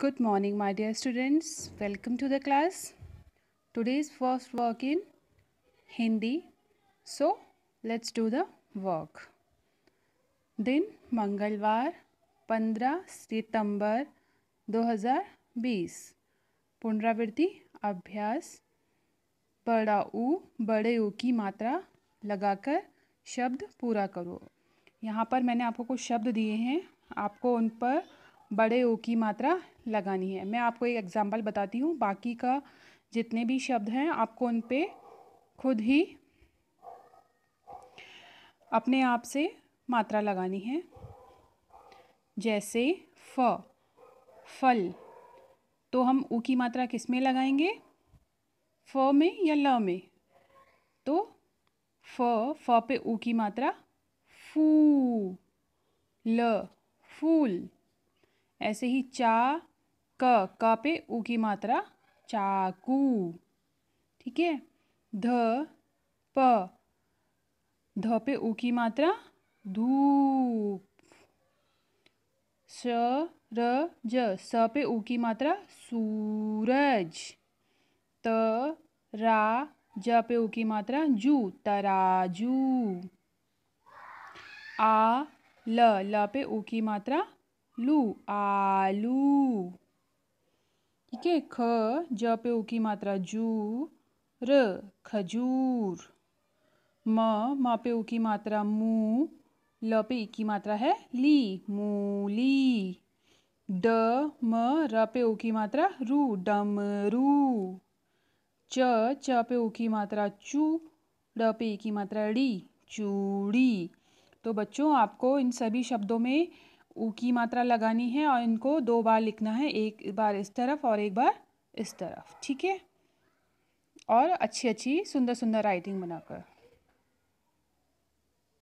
Good morning my dear students. Welcome to the class. Today's first work in Hindi. So let's do the work. दिन मंगलवार 15 सितंबर 2020 पुनरावृत्ति अभ्यास बड़ा ऊ बड़े ऊ की मात्रा लगाकर शब्द पूरा करो यहाँ पर मैंने आपको कुछ शब्द दिए हैं आपको उन पर बड़े ओ की मात्रा लगानी है मैं आपको एक एग्ज़ाम्पल बताती हूँ बाकी का जितने भी शब्द हैं आपको उन पे खुद ही अपने आप से मात्रा लगानी है जैसे फ फल तो हम ऊ की मात्रा किस में लगाएंगे फ में या ल में तो फ फ पे ऊ की मात्रा फू ल फूल ऐसे ही चा क क पे ऊ की मात्रा चाकू ठीक है ध प ध पे उ की मात्रा धूप स र ज स पे ऊ की मात्रा सूरज त रा ज पे उ की मात्रा जू तराजू आ ल ल पे उ की मात्रा लू आलू ठीक है ख ज पे ऊ की मात्रा जू र खजूर म मा पे ऊ की मात्रा मू ल पे ई की मात्रा है ली मूली ड म र पे ऊ की मात्रा रू डमरू च च पे ऊ की मात्रा चू ड पे ई की मात्रा डी चूड़ी तो बच्चों आपको इन सभी शब्दों में ऊ की मात्रा लगानी है और इनको दो बार लिखना है एक बार इस तरफ और एक बार इस तरफ ठीक है और अच्छी अच्छी सुंदर सुंदर राइटिंग बनाकर